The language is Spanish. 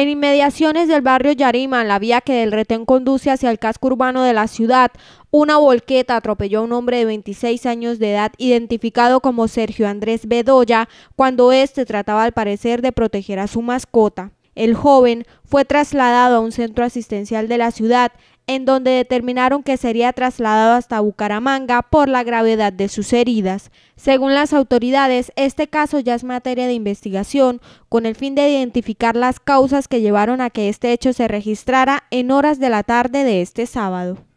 En inmediaciones del barrio Yarima, en la vía que del retén conduce hacia el casco urbano de la ciudad, una volqueta atropelló a un hombre de 26 años de edad identificado como Sergio Andrés Bedoya cuando éste trataba al parecer de proteger a su mascota. El joven fue trasladado a un centro asistencial de la ciudad, en donde determinaron que sería trasladado hasta Bucaramanga por la gravedad de sus heridas. Según las autoridades, este caso ya es materia de investigación, con el fin de identificar las causas que llevaron a que este hecho se registrara en horas de la tarde de este sábado.